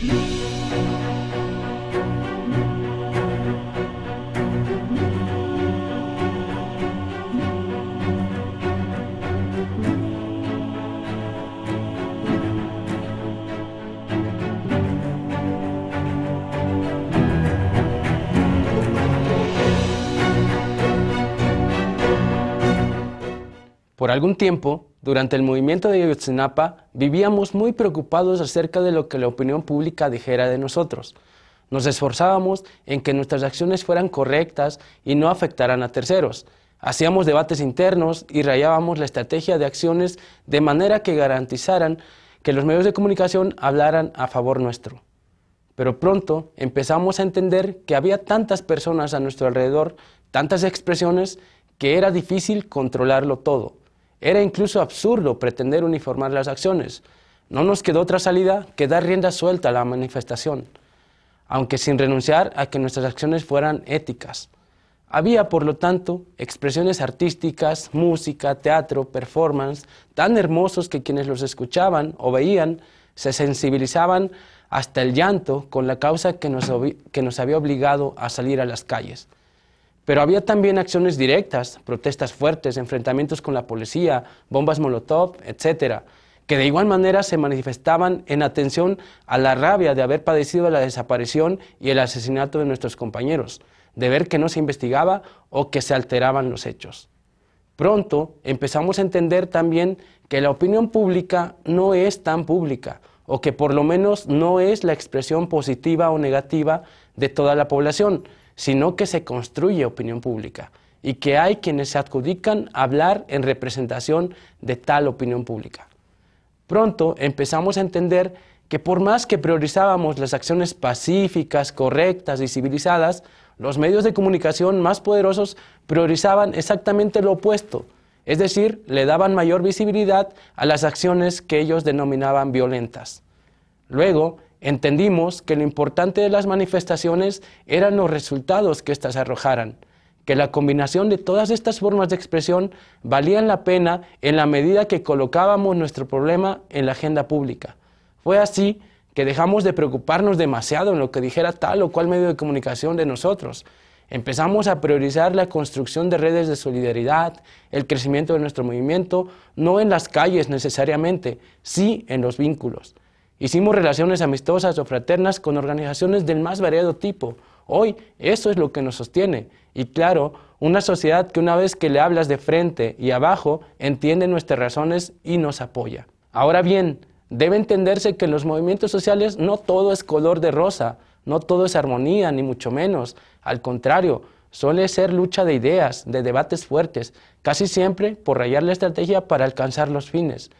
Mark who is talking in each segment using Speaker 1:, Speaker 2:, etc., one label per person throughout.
Speaker 1: Thank Por algún tiempo, durante el movimiento de Ayotzinapa, vivíamos muy preocupados acerca de lo que la opinión pública dijera de nosotros. Nos esforzábamos en que nuestras acciones fueran correctas y no afectaran a terceros. Hacíamos debates internos y rayábamos la estrategia de acciones de manera que garantizaran que los medios de comunicación hablaran a favor nuestro. Pero pronto empezamos a entender que había tantas personas a nuestro alrededor, tantas expresiones, que era difícil controlarlo todo. Era incluso absurdo pretender uniformar las acciones. No nos quedó otra salida que dar rienda suelta a la manifestación, aunque sin renunciar a que nuestras acciones fueran éticas. Había, por lo tanto, expresiones artísticas, música, teatro, performance, tan hermosos que quienes los escuchaban o veían se sensibilizaban hasta el llanto con la causa que nos, que nos había obligado a salir a las calles. Pero había también acciones directas, protestas fuertes, enfrentamientos con la policía, bombas molotov, etcétera, que de igual manera se manifestaban en atención a la rabia de haber padecido la desaparición y el asesinato de nuestros compañeros, de ver que no se investigaba o que se alteraban los hechos. Pronto empezamos a entender también que la opinión pública no es tan pública, o que por lo menos no es la expresión positiva o negativa de toda la población, sino que se construye opinión pública y que hay quienes se adjudican a hablar en representación de tal opinión pública. Pronto empezamos a entender que por más que priorizábamos las acciones pacíficas, correctas y civilizadas, los medios de comunicación más poderosos priorizaban exactamente lo opuesto, es decir, le daban mayor visibilidad a las acciones que ellos denominaban violentas. Luego, Entendimos que lo importante de las manifestaciones eran los resultados que éstas arrojaran, que la combinación de todas estas formas de expresión valía la pena en la medida que colocábamos nuestro problema en la agenda pública. Fue así que dejamos de preocuparnos demasiado en lo que dijera tal o cual medio de comunicación de nosotros. Empezamos a priorizar la construcción de redes de solidaridad, el crecimiento de nuestro movimiento, no en las calles necesariamente, sí en los vínculos. Hicimos relaciones amistosas o fraternas con organizaciones del más variado tipo. Hoy eso es lo que nos sostiene. Y claro, una sociedad que una vez que le hablas de frente y abajo, entiende nuestras razones y nos apoya. Ahora bien, debe entenderse que en los movimientos sociales no todo es color de rosa, no todo es armonía, ni mucho menos. Al contrario, suele ser lucha de ideas, de debates fuertes, casi siempre por rayar la estrategia para alcanzar los fines.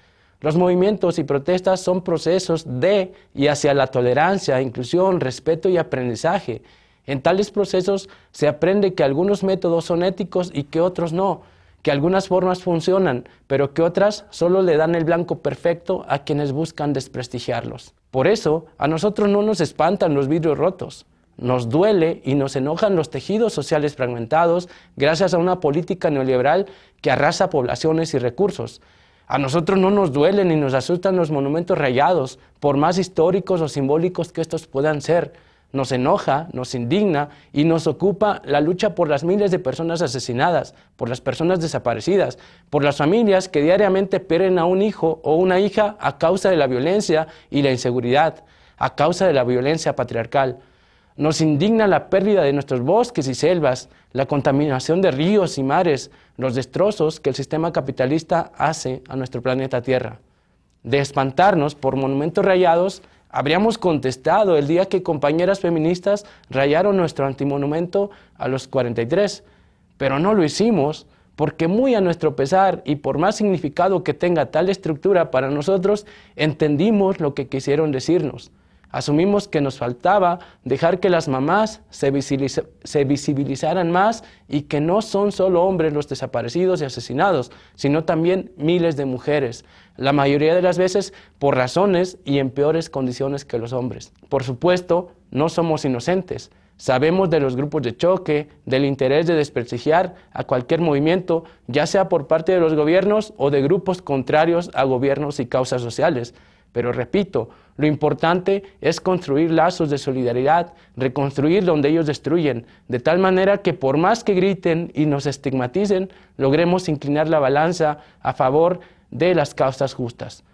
Speaker 1: Los movimientos y protestas son procesos de y hacia la tolerancia, inclusión, respeto y aprendizaje. En tales procesos se aprende que algunos métodos son éticos y que otros no, que algunas formas funcionan, pero que otras solo le dan el blanco perfecto a quienes buscan desprestigiarlos. Por eso, a nosotros no nos espantan los vidrios rotos, nos duele y nos enojan los tejidos sociales fragmentados gracias a una política neoliberal que arrasa poblaciones y recursos, a nosotros no nos duelen ni nos asustan los monumentos rayados, por más históricos o simbólicos que estos puedan ser. Nos enoja, nos indigna y nos ocupa la lucha por las miles de personas asesinadas, por las personas desaparecidas, por las familias que diariamente pierden a un hijo o una hija a causa de la violencia y la inseguridad, a causa de la violencia patriarcal. Nos indigna la pérdida de nuestros bosques y selvas, la contaminación de ríos y mares, los destrozos que el sistema capitalista hace a nuestro planeta Tierra. De espantarnos por monumentos rayados, habríamos contestado el día que compañeras feministas rayaron nuestro antimonumento a los 43, pero no lo hicimos porque muy a nuestro pesar y por más significado que tenga tal estructura para nosotros, entendimos lo que quisieron decirnos. Asumimos que nos faltaba dejar que las mamás se, visibilizaran más y que no son solo hombres los desaparecidos y asesinados, sino también miles de mujeres, la mayoría de las veces por razones y en peores condiciones que los hombres. Por supuesto, no somos inocentes. Sabemos de los grupos de choque, del interés de desprestigiar a cualquier movimiento, ya sea por parte de los gobiernos o de grupos contrarios a gobiernos y causas sociales. Pero repito, lo importante es construir lazos de solidaridad, reconstruir donde ellos destruyen, de tal manera que por más que griten y nos estigmaticen, logremos inclinar la balanza a favor de las causas justas.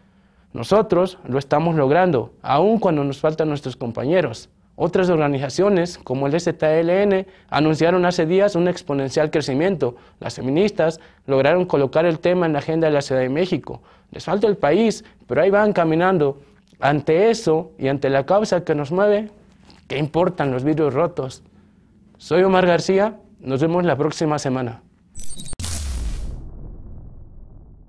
Speaker 1: Nosotros lo estamos logrando, aun cuando nos faltan nuestros compañeros. Otras organizaciones, como el STLN, anunciaron hace días un exponencial crecimiento. Las feministas lograron colocar el tema en la agenda de la Ciudad de México. Les falta el país, pero ahí van caminando. Ante eso y ante la causa que nos mueve, ¿qué importan los vidrios rotos? Soy Omar García, nos vemos la próxima semana.